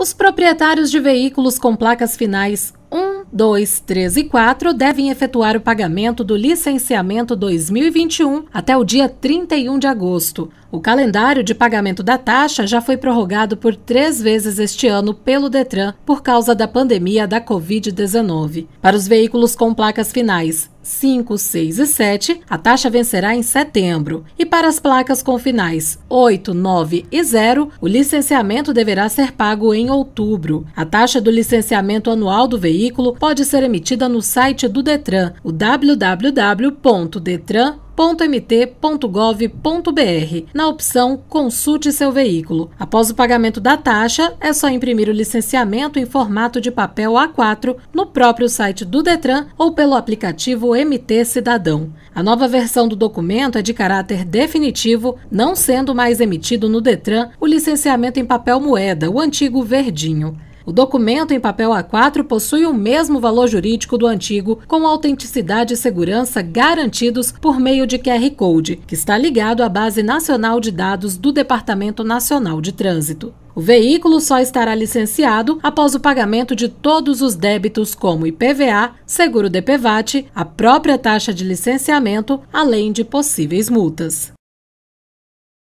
Os proprietários de veículos com placas finais 1, 2, 3 e 4 devem efetuar o pagamento do licenciamento 2021 até o dia 31 de agosto. O calendário de pagamento da taxa já foi prorrogado por três vezes este ano pelo Detran por causa da pandemia da Covid-19. Para os veículos com placas finais 5, 6 e 7, a taxa vencerá em setembro. E para as placas com finais 8, 9 e 0, o licenciamento deverá ser pago em outubro. A taxa do licenciamento anual do veículo pode ser emitida no site do Detran, o www.detran.com www.mt.gov.br, na opção Consulte seu veículo. Após o pagamento da taxa, é só imprimir o licenciamento em formato de papel A4 no próprio site do Detran ou pelo aplicativo MT Cidadão. A nova versão do documento é de caráter definitivo, não sendo mais emitido no Detran o licenciamento em papel moeda, o antigo verdinho. O documento em papel A4 possui o mesmo valor jurídico do antigo, com autenticidade e segurança garantidos por meio de QR Code, que está ligado à Base Nacional de Dados do Departamento Nacional de Trânsito. O veículo só estará licenciado após o pagamento de todos os débitos, como IPVA, seguro DPVAT, a própria taxa de licenciamento, além de possíveis multas.